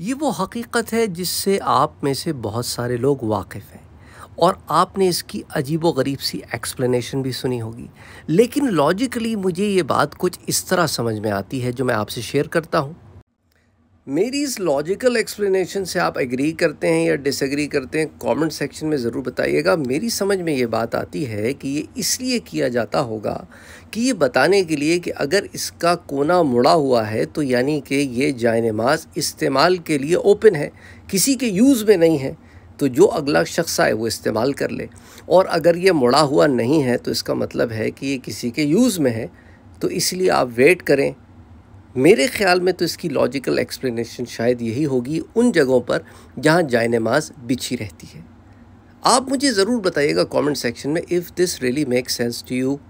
ये वो हकीकत है जिससे आप में से बहुत सारे लोग वाकिफ़ हैं और आपने इसकी अजीब व गरीब सी एक्सप्लेनेशन भी सुनी होगी लेकिन लॉजिकली मुझे ये बात कुछ इस तरह समझ में आती है जो मैं आपसे शेयर करता हूँ मेरी इस लॉजिकल एक्सप्लेनेशन से आप एग्री करते हैं या डिसएग्री करते हैं कमेंट सेक्शन में ज़रूर बताइएगा मेरी समझ में ये बात आती है कि ये इसलिए किया जाता होगा कि ये बताने के लिए कि अगर इसका कोना मुड़ा हुआ है तो यानी कि ये जाय नमाज इस्तेमाल के लिए ओपन है किसी के यूज़ में नहीं है तो जो अगला शख्स आए वो इस्तेमाल कर ले और अगर ये मुड़ा हुआ नहीं है तो इसका मतलब है कि ये किसी के यूज़ में है तो इसलिए आप वेट करें मेरे ख्याल में तो इसकी लॉजिकल एक्सप्लेनेशन शायद यही होगी उन जगहों पर जहाँ जाय नमाज बिछी रहती है आप मुझे ज़रूर बताइएगा कमेंट सेक्शन में if this really make sense to you